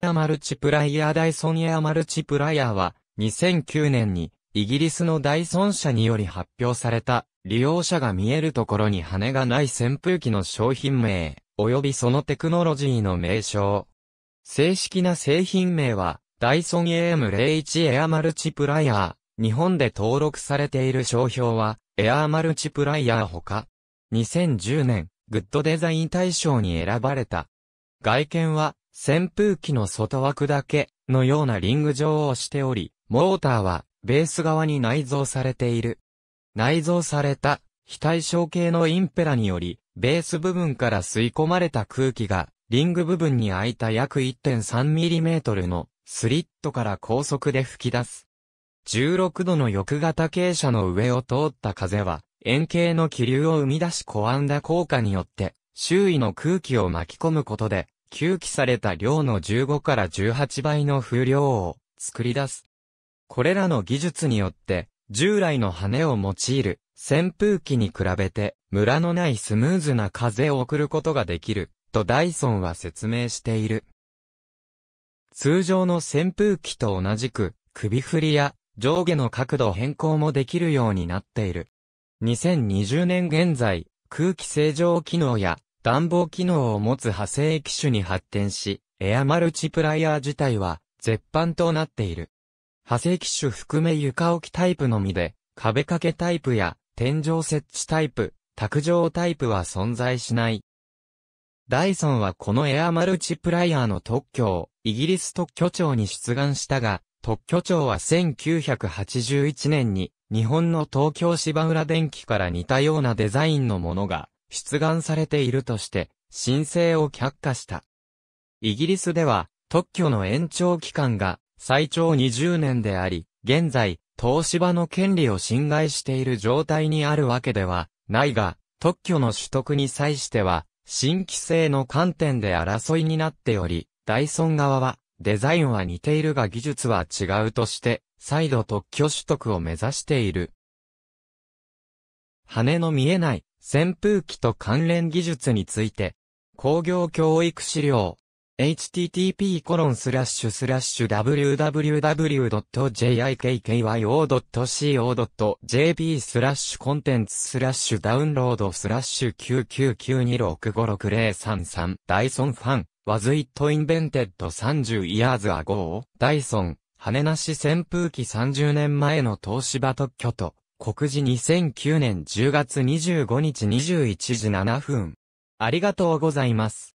エアマルチプライヤーダイソンエアマルチプライヤーは2009年にイギリスのダイソン社により発表された利用者が見えるところに羽がない扇風機の商品名及びそのテクノロジーの名称。正式な製品名はダイソン AM01 エアマルチプライヤー。日本で登録されている商標はエアマルチプライヤーほか2010年グッドデザイン大賞に選ばれた。外見は扇風機の外枠だけのようなリング状をしており、モーターはベース側に内蔵されている。内蔵された非対称系のインペラにより、ベース部分から吸い込まれた空気が、リング部分に空いた約 1.3mm のスリットから高速で吹き出す。16度の翼型傾斜の上を通った風は、円形の気流を生み出し小安打効果によって、周囲の空気を巻き込むことで、吸気された量の15から18倍の風量を作り出す。これらの技術によって、従来の羽を用いる扇風機に比べて、ムラのないスムーズな風を送ることができる、とダイソンは説明している。通常の扇風機と同じく、首振りや上下の角度変更もできるようになっている。2020年現在、空気清浄機能や暖房機能を持つ派生機種に発展し、エアマルチプライヤー自体は絶版となっている。派生機種含め床置きタイプのみで、壁掛けタイプや天井設置タイプ、卓上タイプは存在しない。ダイソンはこのエアマルチプライヤーの特許をイギリス特許庁に出願したが、特許庁は1981年に日本の東京芝浦電機から似たようなデザインのものが出願されているとして、申請を却下した。イギリスでは、特許の延長期間が最長20年であり、現在、東芝の権利を侵害している状態にあるわけではないが、特許の取得に際しては、新規性の観点で争いになっており、ダイソン側は、デザインは似ているが技術は違うとして、再度特許取得を目指している。羽の見えない扇風機と関連技術について、工業教育資料、h t t p w w w j i k k y o c o j p スラッシュコンテンツスラッシュダウンロードスラッシュ999265603ダイソンファン was it invented 30 years ago ダイソン羽なし扇風機30年前の東芝特許と告示2009年10月25日21時7分。ありがとうございます。